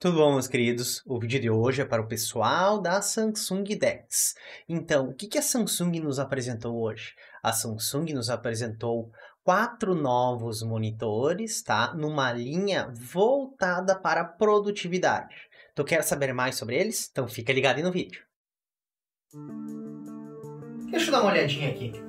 Tudo bom, meus queridos? O vídeo de hoje é para o pessoal da Samsung DeX. Então, o que a Samsung nos apresentou hoje? A Samsung nos apresentou quatro novos monitores, tá? Numa linha voltada para produtividade. Tu quer saber mais sobre eles? Então fica ligado aí no vídeo. Deixa eu dar uma olhadinha aqui.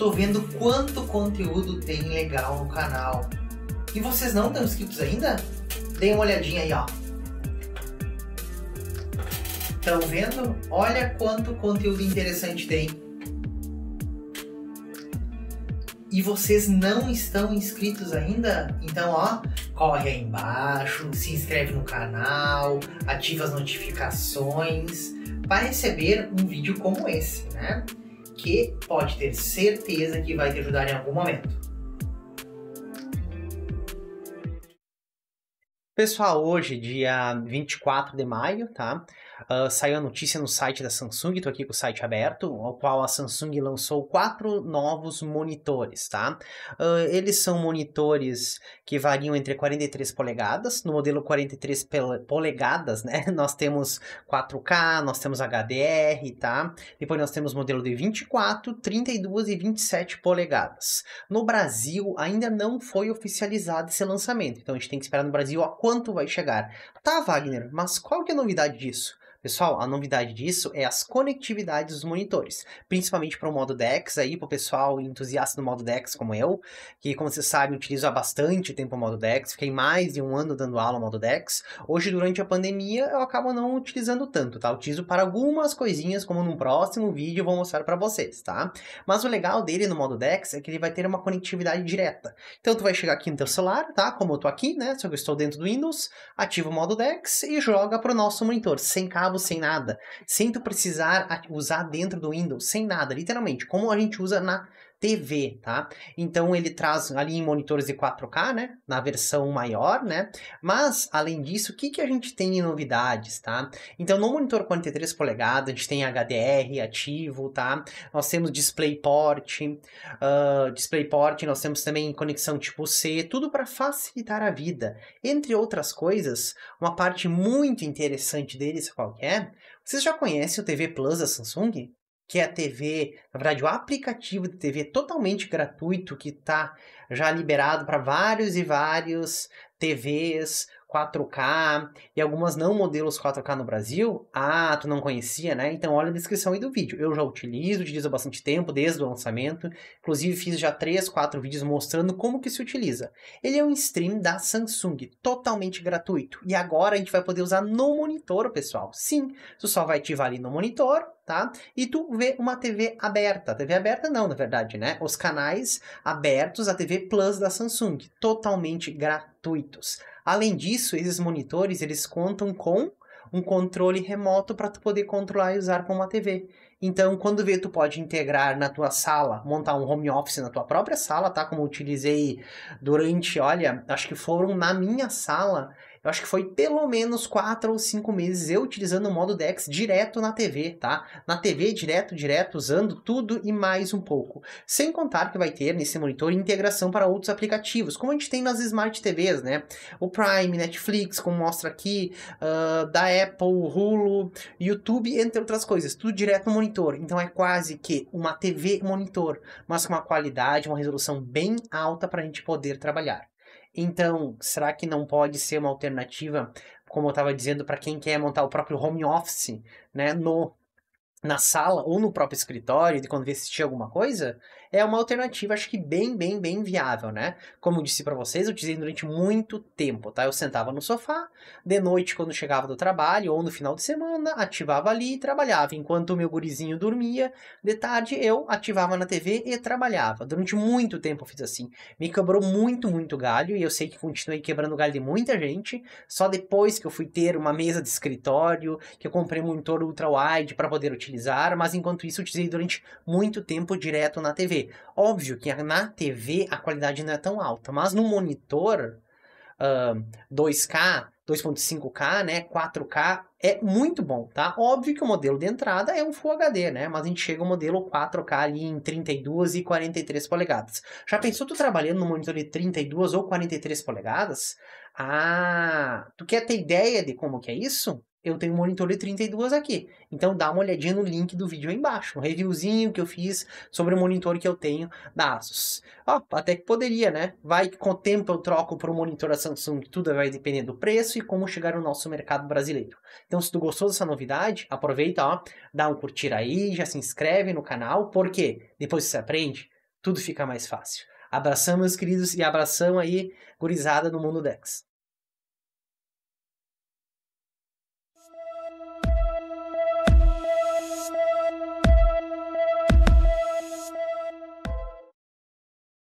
tô vendo quanto conteúdo tem legal no canal. E vocês não estão inscritos ainda? Deem uma olhadinha aí, ó. Estão vendo? Olha quanto conteúdo interessante tem. E vocês não estão inscritos ainda? Então, ó, corre aí embaixo, se inscreve no canal, ativa as notificações para receber um vídeo como esse, né? que pode ter certeza que vai te ajudar em algum momento. Pessoal, hoje, dia 24 de maio, tá? Uh, saiu a notícia no site da Samsung, estou aqui com o site aberto, ao qual a Samsung lançou quatro novos monitores, tá? Uh, eles são monitores que variam entre 43 polegadas, no modelo 43 polegadas, né? Nós temos 4K, nós temos HDR, tá? Depois nós temos modelo de 24, 32 e 27 polegadas. No Brasil, ainda não foi oficializado esse lançamento, então a gente tem que esperar no Brasil a quanto vai chegar. Tá, Wagner, mas qual que é a novidade disso? Pessoal, a novidade disso é as conectividades dos monitores, principalmente para o modo DeX aí, para o pessoal entusiasta do modo DeX como eu, que como vocês sabem, utilizo há bastante tempo o modo DeX, fiquei mais de um ano dando aula ao modo DeX. Hoje, durante a pandemia, eu acabo não utilizando tanto, tá? utilizo para algumas coisinhas, como num próximo vídeo eu vou mostrar para vocês, tá? Mas o legal dele no modo DeX é que ele vai ter uma conectividade direta. Então tu vai chegar aqui no teu celular, tá? Como eu tô aqui, né? Só que eu estou dentro do Windows, ativa o modo DeX e joga para o nosso monitor, sem cabo sem nada, sem tu precisar usar dentro do Windows, sem nada, literalmente, como a gente usa na TV, tá? Então ele traz ali em monitores de 4K, né? Na versão maior, né? Mas, além disso, o que, que a gente tem em novidades, tá? Então, no monitor 43 polegadas, a gente tem HDR ativo, tá? Nós temos DisplayPort, uh, ah, DisplayPort, nós temos também conexão tipo C, tudo para facilitar a vida. Entre outras coisas, uma parte muito interessante deles, qual é? Vocês já conhecem o TV Plus da Samsung? que é a TV, na verdade, o aplicativo de TV totalmente gratuito que está já liberado para vários e vários TVs 4K e algumas não modelos 4K no Brasil. Ah, tu não conhecia, né? Então olha a descrição aí do vídeo. Eu já utilizo, utilizo há bastante tempo, desde o lançamento. Inclusive fiz já 3, 4 vídeos mostrando como que se utiliza. Ele é um stream da Samsung, totalmente gratuito. E agora a gente vai poder usar no monitor, pessoal. Sim, tu só vai ativar ali no monitor, tá? E tu vê uma TV aberta. TV aberta não, na verdade, né? Os canais abertos à TV Plus da Samsung, totalmente gratuito gratuitos. Além disso, esses monitores eles contam com um controle remoto para tu poder controlar e usar como uma TV. Então, quando vê, tu pode integrar na tua sala, montar um home office na tua própria sala, tá? Como eu utilizei durante, olha, acho que foram na minha sala, eu acho que foi pelo menos 4 ou 5 meses eu utilizando o modo DeX direto na TV, tá? Na TV, direto, direto, usando tudo e mais um pouco. Sem contar que vai ter nesse monitor integração para outros aplicativos, como a gente tem nas Smart TVs, né? O Prime, Netflix, como mostra aqui, uh, da Apple, Hulu, YouTube, entre outras coisas, tudo direto no monitor. Então é quase que uma TV monitor, mas com uma qualidade, uma resolução bem alta para a gente poder trabalhar. Então, será que não pode ser uma alternativa, como eu estava dizendo, para quem quer montar o próprio home office, né, no na sala ou no próprio escritório de quando vê assistir alguma coisa, é uma alternativa, acho que bem, bem, bem viável, né? Como eu disse para vocês, eu utilizei durante muito tempo, tá? Eu sentava no sofá, de noite quando chegava do trabalho ou no final de semana, ativava ali e trabalhava. Enquanto o meu gurizinho dormia, de tarde eu ativava na TV e trabalhava. Durante muito tempo eu fiz assim. Me quebrou muito, muito galho e eu sei que continuei quebrando galho de muita gente, só depois que eu fui ter uma mesa de escritório, que eu comprei um monitor ultra-wide para poder utilizar utilizar, mas enquanto isso utilizei durante muito tempo direto na TV. Óbvio que na TV a qualidade não é tão alta, mas no monitor uh, 2K, 2.5K, né, 4K é muito bom, tá? Óbvio que o modelo de entrada é um Full HD, né? Mas a gente chega ao modelo 4K ali em 32 e 43 polegadas. Já pensou tu trabalhando no monitor de 32 ou 43 polegadas? Ah, tu quer ter ideia de como que é isso? eu tenho um monitor de 32 aqui. Então dá uma olhadinha no link do vídeo aí embaixo, um reviewzinho que eu fiz sobre o monitor que eu tenho da Asus. Ó, até que poderia, né? Vai que com o tempo eu troco para o monitor da Samsung, tudo vai depender do preço e como chegar no nosso mercado brasileiro. Então se tu gostou dessa novidade, aproveita, ó, dá um curtir aí, já se inscreve no canal, porque depois que você aprende, tudo fica mais fácil. Abração, meus queridos, e abração aí, gurizada do Mundo Dex.